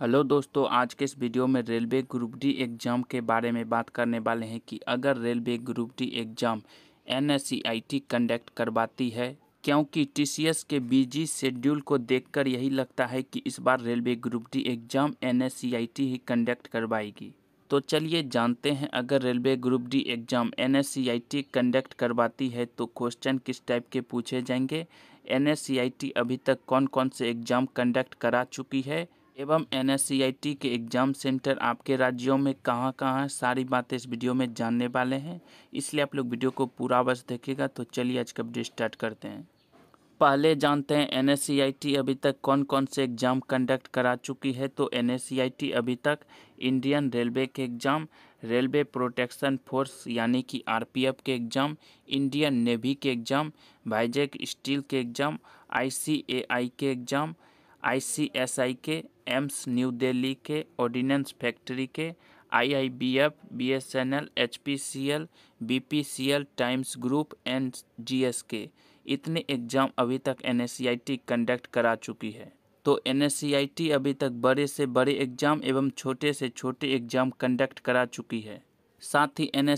hello दोस्तों आज के इस वीडियो में रेलवे ग्रुप डी एग्ज़ाम के बारे में बात करने वाले हैं कि अगर railway group D exam N S conduct करवाती है क्योंकि टीसीएस के बीजी शेड्यूल को देखकर यही लगता है कि इस बार railway group D exam N ही कंडक्ट करवाएगी तो चलिए जानते हैं अगर railway group D exam N conduct करवाती है तो क्वेश्चन किस टाइप के पूछे जाएंगे एन अभी तक कौन कौन से एग्ज़ाम कंडक्ट करा चुकी है एवं एन के एग्ज़ाम सेंटर आपके राज्यों में कहाँ कहाँ है सारी बातें इस वीडियो में जानने वाले हैं इसलिए आप लोग वीडियो को पूरा अवश्य देखेगा तो चलिए आज का वीडियो स्टार्ट करते हैं पहले जानते हैं एन अभी तक कौन कौन से एग्ज़ाम कंडक्ट करा चुकी है तो एन अभी तक इंडियन रेलवे के एग्ज़ाम रेलवे प्रोटेक्शन फोर्स यानी कि आरपीएफ के एग्ज़ाम इंडियन नेवी के एग्ज़ाम भाईजेक स्टील के एग्ज़ाम आईसीएआई के एग्ज़ाम आईसीएसआई के एम्स न्यू दिल्ली के ऑर्डिनेंस फैक्ट्री के IIBF, BSNL, HPCL, BPCL, Times group and GSK इतने एग्ज़ाम अभी तक एन कंडक्ट करा चुकी है तो एन अभी तक बड़े से बड़े एग्ज़ाम एवं छोटे से छोटे एग्ज़ाम कंडक्ट करा चुकी है साथ ही एन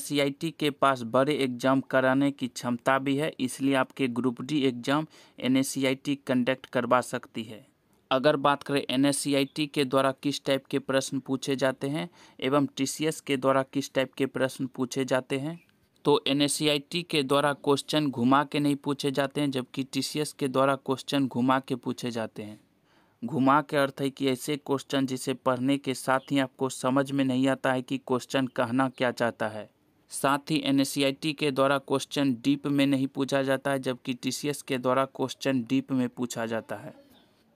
के पास बड़े एग्ज़ाम कराने की क्षमता भी है इसलिए आपके group D exam N conduct करवा सकती है अगर बात करें एन के द्वारा किस टाइप के प्रश्न पूछे जाते हैं एवं टी के द्वारा किस टाइप के प्रश्न पूछे जाते हैं तो एन के द्वारा क्वेश्चन घुमा के नहीं पूछे जाते हैं जबकि टी के द्वारा क्वेश्चन घुमा के पूछे जाते हैं घुमा के अर्थ है कि ऐसे क्वेश्चन जिसे पढ़ने के साथ ही आपको समझ में नहीं आता है कि क्वेश्चन कहना क्या चाहता है साथ ही एन के द्वारा क्वेश्चन डीप में नहीं पूछा जाता है जबकि टी के द्वारा क्वेश्चन डीप में पूछा जाता है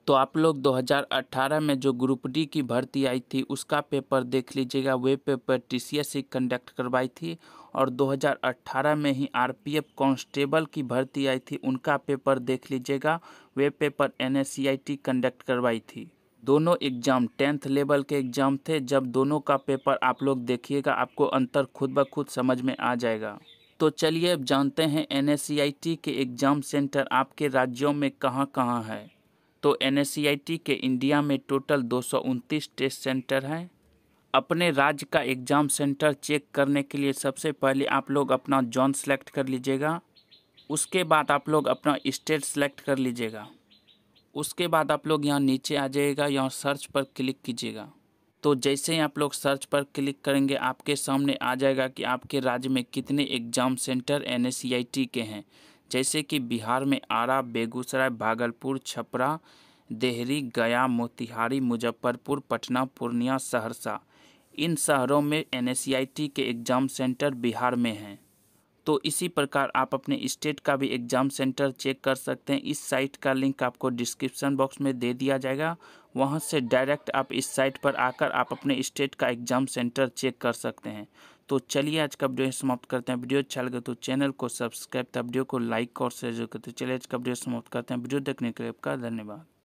तो आप लोग 2018 में जो ग्रुप डी की भर्ती आई थी उसका पेपर देख लीजिएगा वे पेपर टी सी कंडक्ट करवाई थी और 2018 में ही आरपीएफ कांस्टेबल की भर्ती आई थी उनका पेपर देख लीजिएगा वे पेपर एन कंडक्ट करवाई थी दोनों एग्ज़ाम टेंथ लेवल के एग्ज़ाम थे जब दोनों का पेपर आप लोग देखिएगा आपको अंतर खुद ब खुद समझ में आ जाएगा तो चलिए अब जानते हैं एन के एग्ज़ाम सेंटर आपके राज्यों में कहाँ कहाँ है तो एन के इंडिया में टोटल दो टेस्ट सेंटर हैं अपने राज्य का एग्ज़ाम सेंटर चेक करने के लिए सबसे पहले आप लोग अपना जॉन सेलेक्ट कर लीजिएगा उसके बाद आप लोग अपना स्टेट सेलेक्ट कर लीजिएगा उसके बाद आप लोग यहाँ नीचे आ जाइएगा यहाँ सर्च पर क्लिक कीजिएगा तो जैसे ही आप लोग सर्च पर क्लिक करेंगे आपके सामने आ जाएगा कि आपके राज्य में कितने एग्ज़ाम सेंटर एन के हैं जैसे कि बिहार में आरा बेगूसराय भागलपुर छपरा देहरी गया मोतिहारी मुजफ्फरपुर पटना पूर्णिया सहरसा इन शहरों में एन के एग्ज़ाम सेंटर बिहार में हैं तो इसी प्रकार आप अपने स्टेट का भी एग्ज़ाम सेंटर चेक कर सकते हैं इस साइट का लिंक आपको डिस्क्रिप्शन बॉक्स में दे दिया जाएगा वहां से डायरेक्ट आप इस साइट पर आकर आप अपने स्टेट का एग्ज़ाम सेंटर चेक कर सकते हैं तो चलिए आज का वीडियो समाप्त करते हैं वीडियो अच्छा लगे तो चैनल को सब्सक्राइब था वीडियो को लाइक और शेयर करते चलिए आज का वीडियो समाप्त करते हैं वीडियो देखने के लिए आपका धन्यवाद